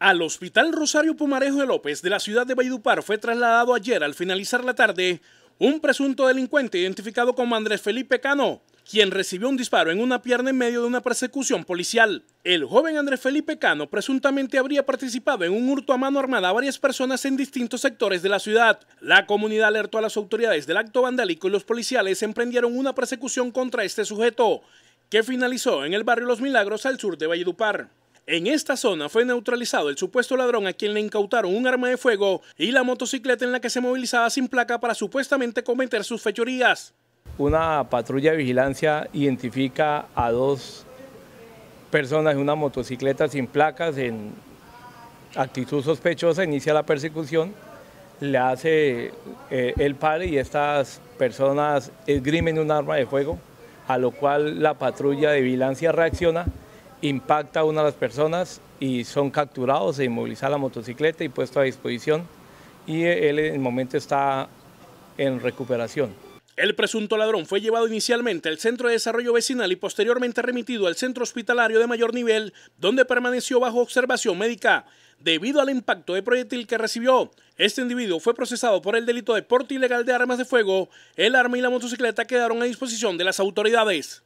Al Hospital Rosario Pumarejo de López de la ciudad de Valledupar fue trasladado ayer al finalizar la tarde un presunto delincuente identificado como Andrés Felipe Cano, quien recibió un disparo en una pierna en medio de una persecución policial. El joven Andrés Felipe Cano presuntamente habría participado en un hurto a mano armada a varias personas en distintos sectores de la ciudad. La comunidad alertó a las autoridades del acto vandálico y los policiales emprendieron una persecución contra este sujeto, que finalizó en el barrio Los Milagros al sur de Valledupar. En esta zona fue neutralizado el supuesto ladrón a quien le incautaron un arma de fuego y la motocicleta en la que se movilizaba sin placa para supuestamente cometer sus fechorías. Una patrulla de vigilancia identifica a dos personas en una motocicleta sin placas en actitud sospechosa, inicia la persecución, le hace eh, el padre y estas personas esgrimen un arma de fuego, a lo cual la patrulla de vigilancia reacciona impacta a una de las personas y son capturados, e inmoviliza la motocicleta y puesto a disposición y eh, él en el momento está en recuperación. El presunto ladrón fue llevado inicialmente al Centro de Desarrollo Vecinal y posteriormente remitido al Centro Hospitalario de mayor nivel, donde permaneció bajo observación médica. Debido al impacto de proyectil que recibió, este individuo fue procesado por el delito de porte ilegal de armas de fuego. El arma y la motocicleta quedaron a disposición de las autoridades.